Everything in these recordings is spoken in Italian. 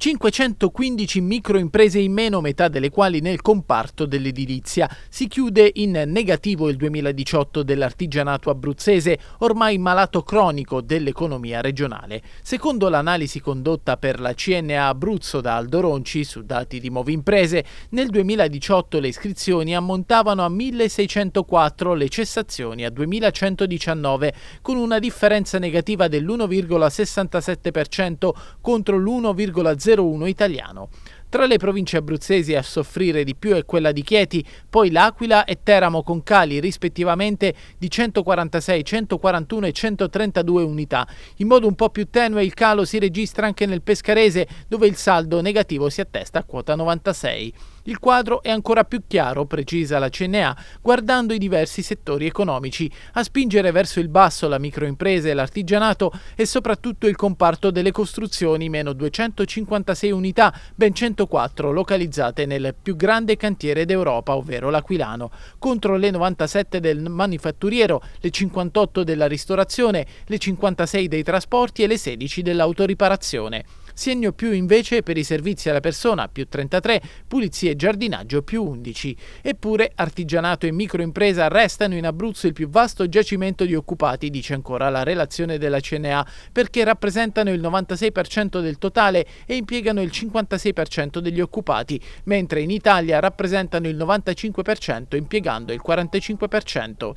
515 microimprese in meno, metà delle quali nel comparto dell'edilizia. Si chiude in negativo il 2018 dell'artigianato abruzzese, ormai malato cronico dell'economia regionale. Secondo l'analisi condotta per la CNA Abruzzo da Aldo Ronci su dati di nuove Imprese, nel 2018 le iscrizioni ammontavano a 1604, le cessazioni a 2119, con una differenza negativa dell'1,67% contro l'1,0% 01 italiano. Tra le province abruzzesi a soffrire di più è quella di Chieti, poi L'Aquila e Teramo con cali rispettivamente di 146, 141 e 132 unità. In modo un po' più tenue il calo si registra anche nel Pescarese dove il saldo negativo si attesta a quota 96. Il quadro è ancora più chiaro, precisa la CNA, guardando i diversi settori economici. A spingere verso il basso la microimpresa e l'artigianato e soprattutto il comparto delle costruzioni, meno 256 unità, ben 104 localizzate nel più grande cantiere d'Europa, ovvero l'Aquilano, contro le 97 del manifatturiero, le 58 della ristorazione, le 56 dei trasporti e le 16 dell'autoriparazione segno più invece per i servizi alla persona più 33, pulizie e giardinaggio più 11. Eppure artigianato e microimpresa restano in Abruzzo il più vasto giacimento di occupati, dice ancora la relazione della CNA, perché rappresentano il 96% del totale e impiegano il 56% degli occupati, mentre in Italia rappresentano il 95% impiegando il 45%.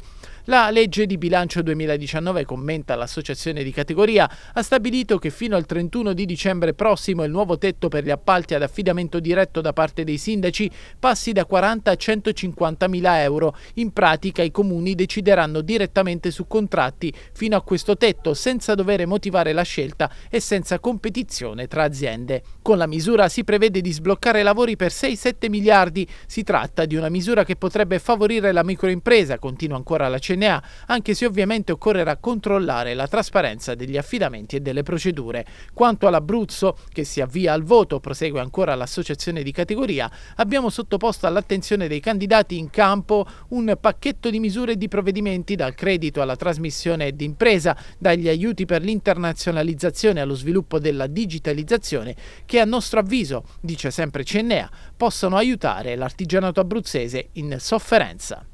La legge di bilancio 2019, commenta l'associazione di categoria, ha stabilito che fino al 31 di dicembre prossimo il nuovo tetto per gli appalti ad affidamento diretto da parte dei sindaci passi da 40 a 150 mila euro. In pratica i comuni decideranno direttamente su contratti fino a questo tetto senza dover motivare la scelta e senza competizione tra aziende. Con la misura si prevede di sbloccare lavori per 6-7 miliardi. Si tratta di una misura che potrebbe favorire la microimpresa, continua ancora la CES ce ne ha, anche se ovviamente occorrerà controllare la trasparenza degli affidamenti e delle procedure. Quanto all'Abruzzo, che si avvia al voto, prosegue ancora l'associazione di categoria, abbiamo sottoposto all'attenzione dei candidati in campo un pacchetto di misure e di provvedimenti dal credito alla trasmissione d'impresa, dagli aiuti per l'internazionalizzazione allo sviluppo della digitalizzazione che a nostro avviso, dice sempre Cennea, possono aiutare l'artigianato abruzzese in sofferenza.